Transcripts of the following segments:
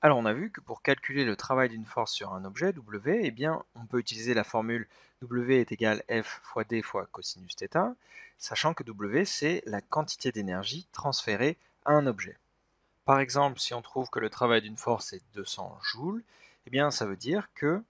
Alors on a vu que pour calculer le travail d'une force sur un objet, W, eh bien, on peut utiliser la formule W est égal F fois D fois cosinus θ, sachant que W c'est la quantité d'énergie transférée à un objet. Par exemple, si on trouve que le travail d'une force est 200 joules, eh bien ça veut dire que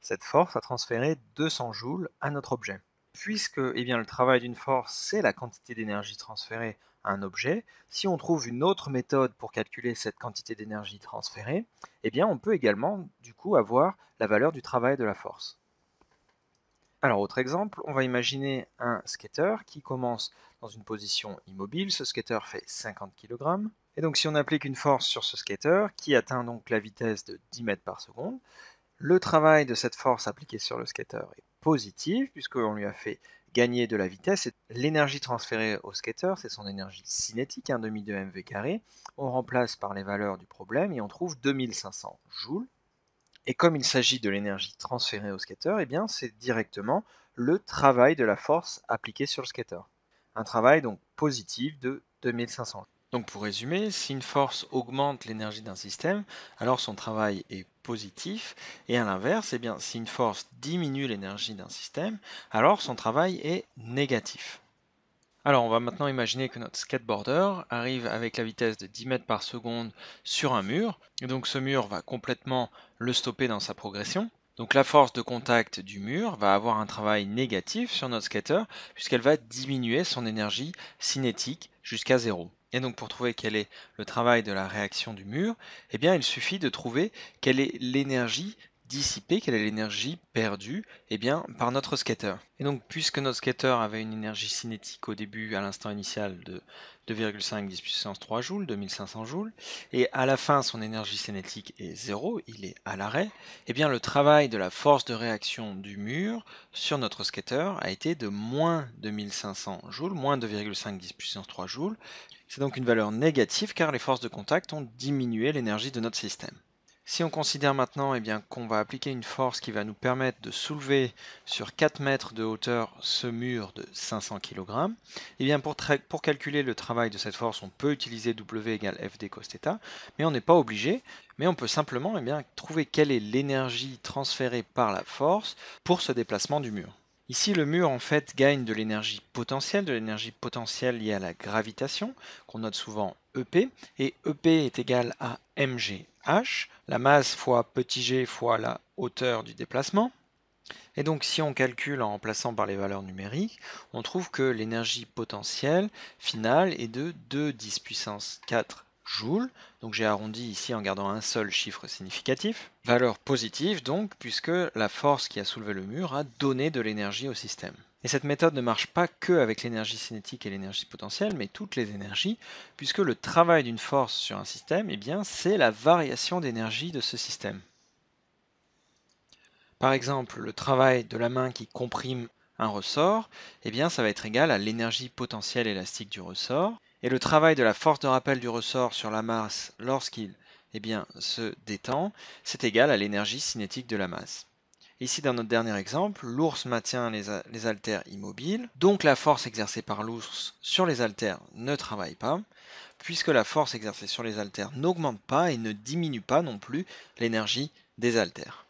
cette force a transféré 200 joules à notre objet puisque eh bien, le travail d'une force, c'est la quantité d'énergie transférée à un objet, si on trouve une autre méthode pour calculer cette quantité d'énergie transférée, eh bien, on peut également du coup avoir la valeur du travail de la force. Alors, autre exemple, on va imaginer un skater qui commence dans une position immobile. Ce skater fait 50 kg. Et donc, si on applique une force sur ce skater, qui atteint donc la vitesse de 10 mètres par seconde, le travail de cette force appliquée sur le skater est positive, puisqu'on lui a fait gagner de la vitesse. L'énergie transférée au skater, c'est son énergie cinétique, 1 demi de mv carré. On remplace par les valeurs du problème et on trouve 2500 joules. Et comme il s'agit de l'énergie transférée au skater, et eh bien c'est directement le travail de la force appliquée sur le skater. Un travail donc positif de 2500 donc pour résumer, si une force augmente l'énergie d'un système, alors son travail est et à l'inverse, eh bien, si une force diminue l'énergie d'un système, alors son travail est négatif. Alors on va maintenant imaginer que notre skateboarder arrive avec la vitesse de 10 mètres par seconde sur un mur, et donc ce mur va complètement le stopper dans sa progression. Donc la force de contact du mur va avoir un travail négatif sur notre skater puisqu'elle va diminuer son énergie cinétique jusqu'à zéro. Et donc pour trouver quel est le travail de la réaction du mur, eh bien il suffit de trouver quelle est l'énergie Dissiper quelle est l'énergie perdue eh bien, par notre skater. Et donc, puisque notre skater avait une énergie cinétique au début, à l'instant initial, de 2,5 10 puissance 3 joules, 2500 joules, et à la fin, son énergie cinétique est 0, il est à l'arrêt, et eh bien, le travail de la force de réaction du mur sur notre skater a été de moins 2500 joules, moins 2,5 10 puissance 3 joules. C'est donc une valeur négative car les forces de contact ont diminué l'énergie de notre système. Si on considère maintenant eh bien, qu'on va appliquer une force qui va nous permettre de soulever sur 4 mètres de hauteur ce mur de 500 kg, eh bien pour, calculer le travail de cette force, on peut utiliser W égale FD cos θ, mais on n'est pas obligé, mais on peut simplement eh bien, trouver quelle est l'énergie transférée par la force pour ce déplacement du mur. Ici, le mur en fait gagne de l'énergie potentielle, de l'énergie potentielle liée à la gravitation, qu'on note souvent EP, et EP est égal à mg h, la masse fois petit g fois la hauteur du déplacement. Et donc si on calcule en remplaçant par les valeurs numériques, on trouve que l'énergie potentielle finale est de 2 10 puissance 4 joules. Donc j'ai arrondi ici en gardant un seul chiffre significatif. Valeur positive donc, puisque la force qui a soulevé le mur a donné de l'énergie au système. Et cette méthode ne marche pas que avec l'énergie cinétique et l'énergie potentielle, mais toutes les énergies, puisque le travail d'une force sur un système, eh bien, c'est la variation d'énergie de ce système. Par exemple, le travail de la main qui comprime un ressort, eh bien, ça va être égal à l'énergie potentielle élastique du ressort, et le travail de la force de rappel du ressort sur la masse lorsqu'il eh bien, se détend, c'est égal à l'énergie cinétique de la masse. Ici, dans notre dernier exemple, l'ours maintient les, haltères immobiles, donc la force exercée par l'ours sur les haltères ne travaille pas, puisque la force exercée sur les haltères n'augmente pas et ne diminue pas non plus l'énergie des haltères.